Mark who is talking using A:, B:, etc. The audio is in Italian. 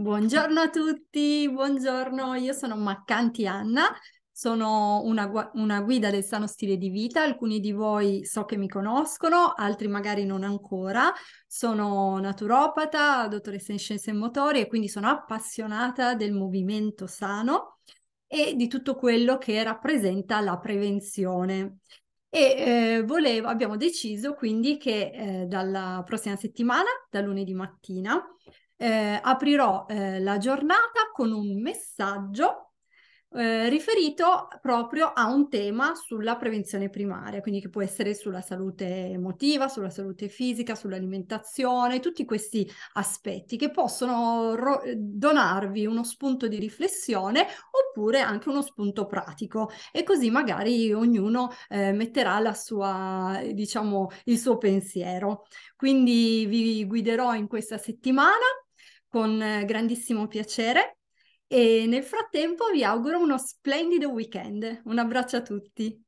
A: Buongiorno a tutti, buongiorno, io sono Maccanti Anna, sono una, gu- una, guida del sano stile di vita, alcuni di voi so che mi conoscono, altri magari non ancora, sono naturopata, dottoressa in scienze motorie, quindi sono appassionata del movimento sano e di tutto quello che rappresenta la prevenzione. E eh, volevo, abbiamo deciso quindi che eh, dalla prossima settimana, da lunedì mattina, eh, aprirò eh, la giornata con un messaggio eh, riferito proprio a un tema sulla prevenzione primaria, quindi che può essere sulla salute emotiva, sulla salute fisica, sull'alimentazione, tutti questi aspetti che possono ro- eh, donarvi uno spunto di riflessione oppure anche uno spunto pratico e così magari ognuno eh, metterà la sua, diciamo, il suo pensiero. Quindi vi guiderò in questa settimana con eh, grandissimo piacere e nel frattempo vi auguro uno splendido weekend. Un abbraccio a tutti.